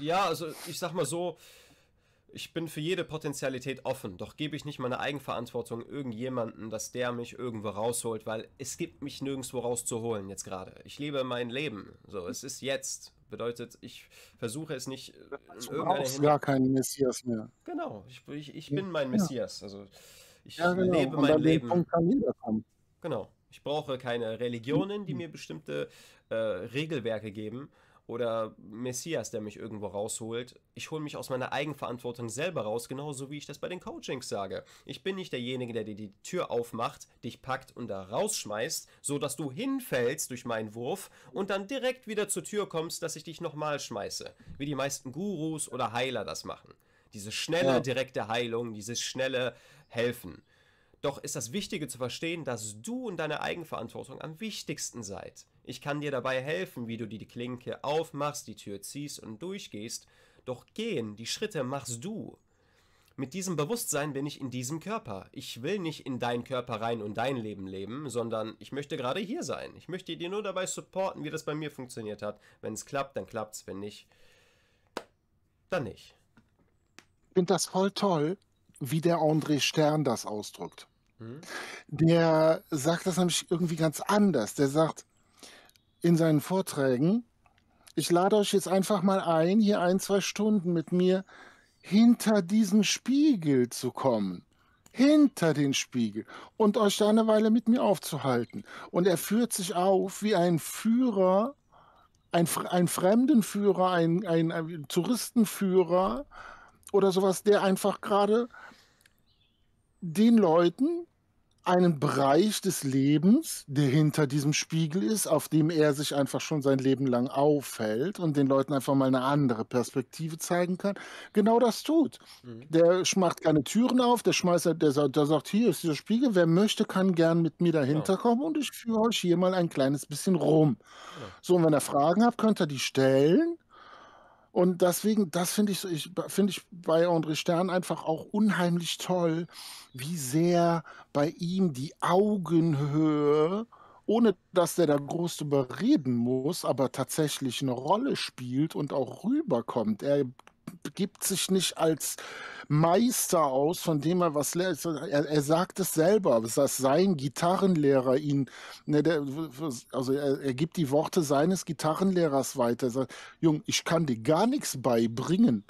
S1: Ja, also ich sag mal so, ich bin für jede Potenzialität offen, doch gebe ich nicht meine Eigenverantwortung irgendjemanden, dass der mich irgendwo rausholt, weil es gibt mich nirgendwo rauszuholen jetzt gerade. Ich lebe mein Leben. So, es ist jetzt. Bedeutet, ich versuche es nicht. Äh, du brauchst gar
S2: keinen Messias mehr.
S1: Genau, ich, ich, ich bin mein Messias. Also ich ja, genau. lebe mein Leben. Genau. Ich brauche keine Religionen, die mir bestimmte äh, Regelwerke geben, oder Messias, der mich irgendwo rausholt. Ich hole mich aus meiner Eigenverantwortung selber raus, genauso wie ich das bei den Coachings sage. Ich bin nicht derjenige, der dir die Tür aufmacht, dich packt und da rausschmeißt, so dass du hinfällst durch meinen Wurf und dann direkt wieder zur Tür kommst, dass ich dich nochmal schmeiße, wie die meisten Gurus oder Heiler das machen. Diese schnelle, direkte Heilung, dieses schnelle Helfen. Doch ist das Wichtige zu verstehen, dass du und deine Eigenverantwortung am wichtigsten seid. Ich kann dir dabei helfen, wie du die Klinke aufmachst, die Tür ziehst und durchgehst, doch gehen, die Schritte machst du. Mit diesem Bewusstsein bin ich in diesem Körper. Ich will nicht in deinen Körper rein und dein Leben leben, sondern ich möchte gerade hier sein. Ich möchte dir nur dabei supporten, wie das bei mir funktioniert hat. Wenn es klappt, dann klappt es. Wenn nicht, dann nicht.
S2: Ich finde das voll toll, wie der André Stern das ausdrückt. Hm? Der sagt das nämlich irgendwie ganz anders. Der sagt, in seinen Vorträgen. Ich lade euch jetzt einfach mal ein, hier ein, zwei Stunden mit mir hinter diesen Spiegel zu kommen. Hinter den Spiegel und euch da eine Weile mit mir aufzuhalten. Und er führt sich auf wie ein Führer, ein, ein Fremdenführer, ein, ein, ein Touristenführer oder sowas, der einfach gerade den Leuten, einen Bereich des Lebens, der hinter diesem Spiegel ist, auf dem er sich einfach schon sein Leben lang aufhält und den Leuten einfach mal eine andere Perspektive zeigen kann, genau das tut. Mhm. Der macht keine Türen auf, der schmeißt, der, der sagt, hier ist dieser Spiegel, wer möchte, kann gern mit mir dahinter genau. kommen und ich führe euch hier mal ein kleines bisschen rum. Ja. So, und wenn ihr Fragen habt, könnt ihr die stellen und deswegen, das finde ich, ich finde ich bei André Stern einfach auch unheimlich toll, wie sehr bei ihm die Augenhöhe, ohne dass der da groß drüber reden muss, aber tatsächlich eine Rolle spielt und auch rüberkommt. Er gibt sich nicht als Meister aus, von dem er was lernt. Er, er sagt es selber, dass sein Gitarrenlehrer ihn, ne, der, also er, er, gibt die Worte seines Gitarrenlehrers weiter. Er sagt, Jung, ich kann dir gar nichts beibringen.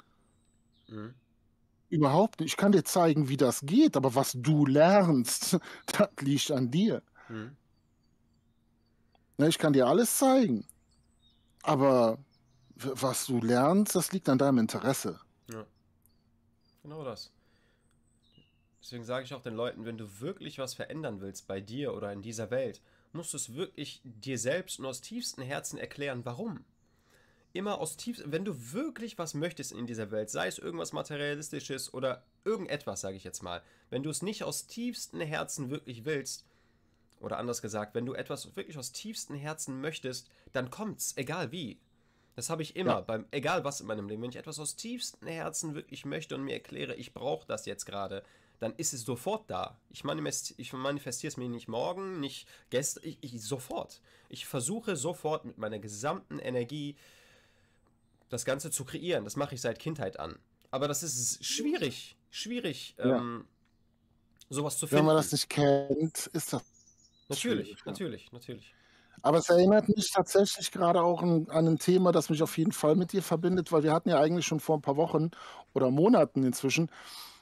S2: Mhm. Überhaupt nicht. Ich kann dir zeigen, wie das geht, aber was du lernst, das liegt an dir. Mhm. Ne, ich kann dir alles zeigen, aber was du lernst, das liegt an deinem Interesse.
S1: Ja. Genau das. Deswegen sage ich auch den Leuten, wenn du wirklich was verändern willst bei dir oder in dieser Welt, musst du es wirklich dir selbst und aus tiefstem Herzen erklären, warum. Immer aus tiefstem, wenn du wirklich was möchtest in dieser Welt, sei es irgendwas Materialistisches oder irgendetwas, sage ich jetzt mal, wenn du es nicht aus tiefstem Herzen wirklich willst, oder anders gesagt, wenn du etwas wirklich aus tiefstem Herzen möchtest, dann kommt's, egal wie. Das habe ich immer, ja. beim, egal was in meinem Leben. Wenn ich etwas aus tiefstem Herzen wirklich möchte und mir erkläre, ich brauche das jetzt gerade, dann ist es sofort da. Ich, manifest, ich manifestiere es mir nicht morgen, nicht gestern, ich, ich, sofort. Ich versuche sofort mit meiner gesamten Energie das Ganze zu kreieren. Das mache ich seit Kindheit an. Aber das ist schwierig, schwierig, ja. ähm, sowas zu finden. Wenn man das
S2: nicht kennt, ist das.
S1: Natürlich, schwierig, natürlich, ja. natürlich.
S2: Aber es erinnert mich tatsächlich gerade auch an, an ein Thema, das mich auf jeden Fall mit dir verbindet, weil wir hatten ja eigentlich schon vor ein paar Wochen oder Monaten inzwischen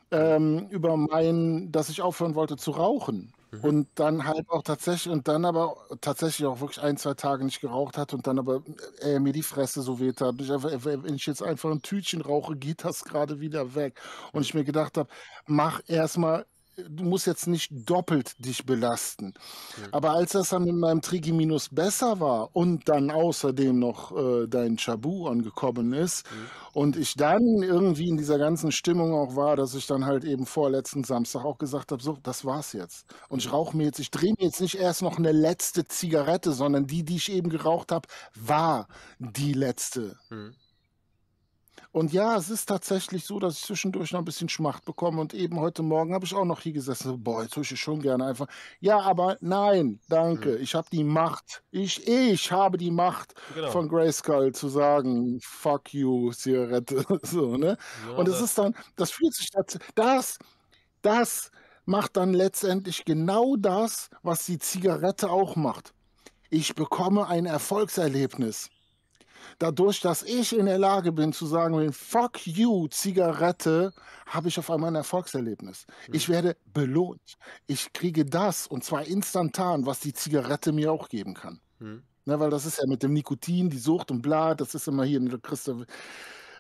S2: ähm, über mein, dass ich aufhören wollte zu rauchen. Mhm. Und dann halt auch tatsächlich, und dann aber tatsächlich auch wirklich ein, zwei Tage nicht geraucht hat und dann aber äh, ey, mir die Fresse so weht hat. Äh, wenn ich jetzt einfach ein Tütchen rauche, geht das gerade wieder weg. Und ich mir gedacht habe, mach erstmal du musst jetzt nicht doppelt dich belasten. Okay. Aber als das dann mit meinem Trigiminus besser war und dann außerdem noch äh, dein Chabu angekommen ist mhm. und ich dann irgendwie in dieser ganzen Stimmung auch war, dass ich dann halt eben vorletzten Samstag auch gesagt habe, so, das war's jetzt. Und ich rauche mir jetzt, ich drehe mir jetzt nicht erst noch eine letzte Zigarette, sondern die, die ich eben geraucht habe, war die letzte. Mhm. Und ja, es ist tatsächlich so, dass ich zwischendurch noch ein bisschen Schmacht bekomme. Und eben heute Morgen habe ich auch noch hier gesessen. boah, jetzt ich schon gerne einfach. Ja, aber nein, danke. Mhm. Ich habe die Macht. Ich, ich habe die Macht genau. von Grayskull zu sagen, fuck you, Zigarette. so, ne? Ja, und es ist dann, das fühlt sich dazu. Das, das macht dann letztendlich genau das, was die Zigarette auch macht. Ich bekomme ein Erfolgserlebnis. Dadurch, dass ich in der Lage bin zu sagen, fuck you, Zigarette, habe ich auf einmal ein Erfolgserlebnis. Mhm. Ich werde belohnt. Ich kriege das und zwar instantan, was die Zigarette mir auch geben kann. Mhm. Ne, weil das ist ja mit dem Nikotin, die Sucht und bla, das ist immer hier, du kriegst äh,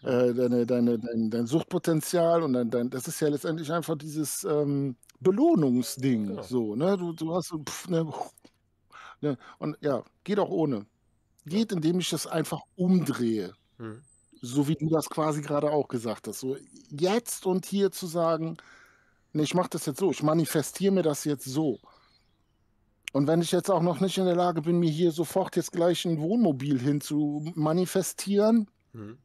S2: deine, deine, dein, dein, Suchtpotenzial und dein, dein, das ist ja letztendlich einfach dieses ähm, Belohnungsding. Ja. Genau. So, ne? du, du hast pff, ne, ne, und ja, geht auch ohne geht, indem ich das einfach umdrehe. Mhm. So wie du das quasi gerade auch gesagt hast. So jetzt und hier zu sagen, nee, ich mache das jetzt so, ich manifestiere mir das jetzt so. Und wenn ich jetzt auch noch nicht in der Lage bin, mir hier sofort jetzt gleich ein Wohnmobil hin zu manifestieren, mhm.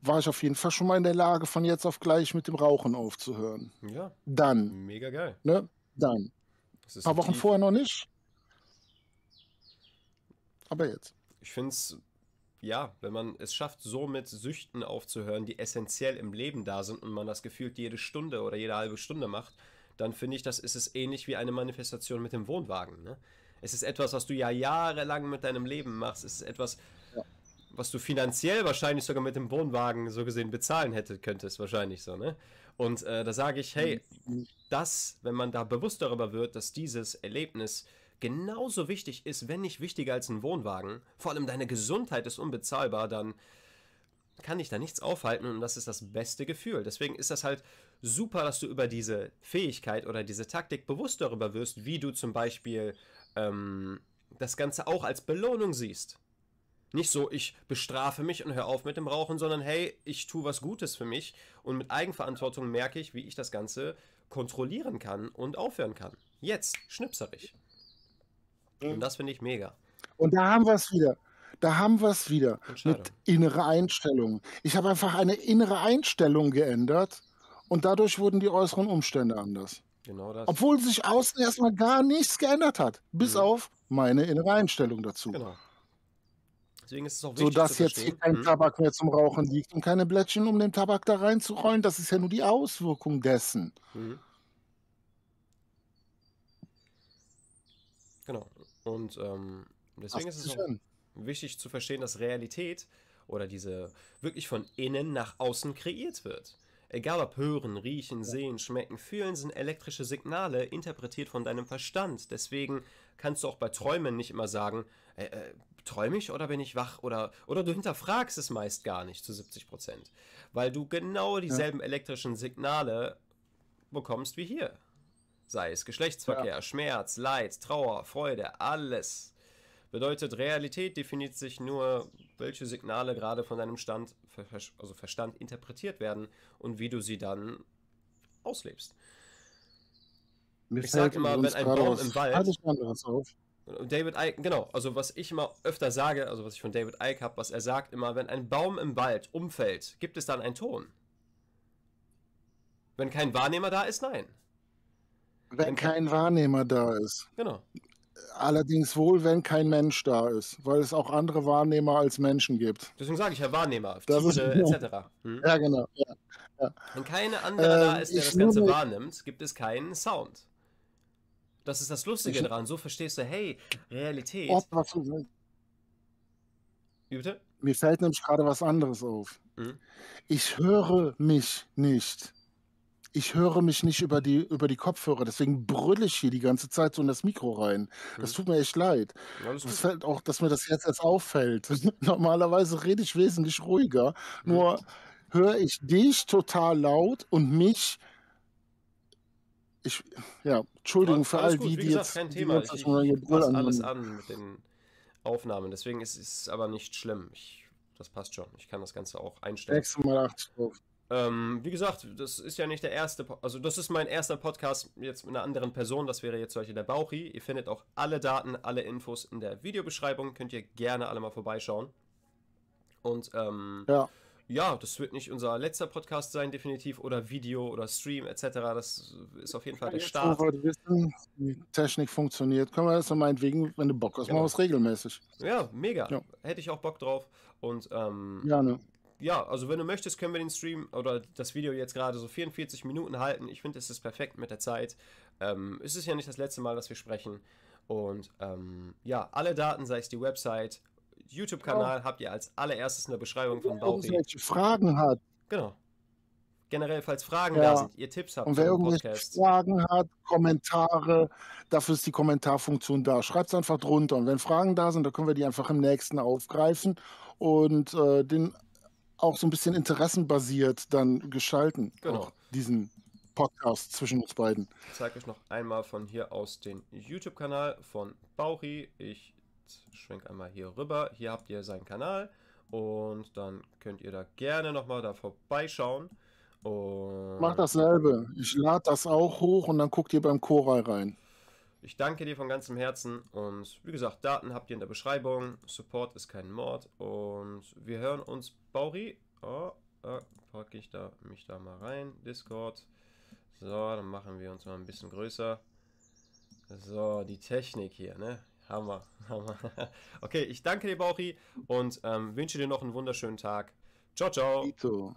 S2: war ich auf jeden Fall schon mal in der Lage, von jetzt auf gleich mit dem Rauchen aufzuhören. Ja. Dann. Mega geil. Ne? Dann. Ein paar Wochen vorher noch nicht aber jetzt.
S1: Ich finde es, ja, wenn man es schafft, so mit Süchten aufzuhören, die essentiell im Leben da sind und man das gefühlt jede Stunde oder jede halbe Stunde macht, dann finde ich, das ist es ähnlich wie eine Manifestation mit dem Wohnwagen. Ne? Es ist etwas, was du ja jahrelang mit deinem Leben machst. Es ist etwas, ja. was du finanziell wahrscheinlich sogar mit dem Wohnwagen so gesehen bezahlen hätte, könntest, wahrscheinlich so. Ne? Und äh, da sage ich, hey, mhm. das, wenn man da bewusst darüber wird, dass dieses Erlebnis genauso wichtig ist, wenn nicht wichtiger als ein Wohnwagen, vor allem deine Gesundheit ist unbezahlbar, dann kann dich da nichts aufhalten und das ist das beste Gefühl. Deswegen ist das halt super, dass du über diese Fähigkeit oder diese Taktik bewusst darüber wirst, wie du zum Beispiel ähm, das Ganze auch als Belohnung siehst. Nicht so, ich bestrafe mich und höre auf mit dem Rauchen, sondern hey, ich tue was Gutes für mich und mit Eigenverantwortung merke ich, wie ich das Ganze kontrollieren kann und aufhören kann. Jetzt, schnipserig. Mhm. Und das finde ich mega.
S2: Und da haben wir es wieder. Da haben wir es wieder mit innere Einstellungen. Ich habe einfach eine innere Einstellung geändert und dadurch wurden die äußeren Umstände anders.
S1: Genau das. Obwohl
S2: sich außen erstmal gar nichts geändert hat, bis mhm. auf meine innere Einstellung dazu. Genau.
S1: Deswegen ist es auch wichtig. Sodass jetzt hier kein mhm.
S2: Tabak mehr zum Rauchen liegt und keine Blättchen, um den Tabak da reinzurollen. Das ist ja nur die Auswirkung dessen.
S1: Mhm. Genau. Und ähm, deswegen Ach, ist es wichtig zu verstehen, dass Realität oder diese wirklich von innen nach außen kreiert wird. Egal ob hören, riechen, sehen, schmecken, fühlen, sind elektrische Signale interpretiert von deinem Verstand. Deswegen kannst du auch bei Träumen nicht immer sagen, äh, äh, träume ich oder bin ich wach oder oder du hinterfragst es meist gar nicht zu 70 Prozent, weil du genau dieselben ja. elektrischen Signale bekommst wie hier sei es Geschlechtsverkehr, ja. Schmerz, Leid, Trauer, Freude, alles. Bedeutet, Realität definiert sich nur, welche Signale gerade von deinem Stand, also Verstand interpretiert werden und wie du sie dann auslebst. Mir ich sage immer, wenn ein Baum im
S2: Wald.
S1: David Icke, genau, also was ich immer öfter sage, also was ich von David Icke habe, was er sagt immer, wenn ein Baum im Wald umfällt, gibt es dann einen Ton? Wenn kein Wahrnehmer da ist, nein.
S2: Wenn kein Wahrnehmer da ist. Genau. Allerdings wohl, wenn kein Mensch da ist, weil es auch andere Wahrnehmer als Menschen
S1: gibt. Deswegen sage ich ja Wahrnehmer, das ist, äh, genau. etc. Hm? Ja, genau. Ja, ja. Wenn keine andere äh, da ähm, ist, der das Ganze wahrnimmt, gibt es keinen Sound. Das ist das Lustige ich, daran. So verstehst du, hey, Realität. Ob, was du Wie bitte?
S2: Mir fällt nämlich gerade was anderes auf. Hm? Ich höre mich nicht ich höre mich nicht über die, über die Kopfhörer, deswegen brülle ich hier die ganze Zeit so in das Mikro rein. Das mhm. tut mir echt leid. Ja, das fällt halt auch, dass mir das jetzt erst auffällt. Normalerweise rede ich wesentlich ruhiger, mhm. nur höre ich dich total laut und mich. Ich, ja, Entschuldigung für all gut. die, die gesagt, jetzt. Kein Thema. Die jetzt ich, ich, ich alles
S1: an mit den Aufnahmen. Deswegen ist es aber nicht schlimm. Ich, das passt schon. Ich kann das Ganze auch einstellen. 6 mal 80 ähm, wie gesagt, das ist ja nicht der erste, po also das ist mein erster Podcast jetzt mit einer anderen Person, das wäre jetzt solche der Bauchi. Ihr findet auch alle Daten, alle Infos in der Videobeschreibung, könnt ihr gerne alle mal vorbeischauen. Und ähm, ja. ja, das wird nicht unser letzter Podcast sein, definitiv, oder Video oder Stream etc. Das ist auf jeden Fall der jetzt, Start. wir
S2: wissen, die Technik funktioniert, können wir das dann meinetwegen, wenn du Bock hast, genau. machen wir es genau. regelmäßig.
S1: Ja, mega. Ja. Hätte ich auch Bock drauf. Und ähm, ja, ne ja, also wenn du möchtest, können wir den Stream oder das Video jetzt gerade so 44 Minuten halten. Ich finde, es ist perfekt mit der Zeit. Ähm, es ist ja nicht das letzte Mal, dass wir sprechen. Und ähm, ja, alle Daten, sei es die Website, YouTube-Kanal, oh. habt ihr als allererstes in der Beschreibung von Bauri. Wer irgendwelche Fragen hat. Genau. Generell, falls Fragen ja. da sind, ihr Tipps habt. Und wer irgendwelche Podcast.
S2: Fragen hat, Kommentare, dafür ist die Kommentarfunktion da. Schreibt es einfach drunter. Und wenn Fragen da sind, dann können wir die einfach im nächsten aufgreifen und äh, den auch so ein bisschen interessenbasiert dann geschalten. Genau. diesen Podcast zwischen uns beiden.
S1: Ich zeige euch noch einmal von hier aus den YouTube-Kanal von Bauri. Ich schwenke einmal hier rüber. Hier habt ihr seinen Kanal und dann könnt ihr da gerne nochmal da vorbeischauen. Und Mach
S2: dasselbe. Ich lade das auch hoch und dann guckt ihr beim Choral rein.
S1: Ich danke dir von ganzem Herzen und wie gesagt, Daten habt ihr in der Beschreibung. Support ist kein Mord und wir hören uns, Bauri. Oh, äh, packe ich da, mich da mal rein, Discord. So, dann machen wir uns mal ein bisschen größer. So, die Technik hier, ne? Hammer, Hammer. Okay, ich danke dir, Bauri, und ähm, wünsche dir noch einen wunderschönen Tag. Ciao, ciao. Ito.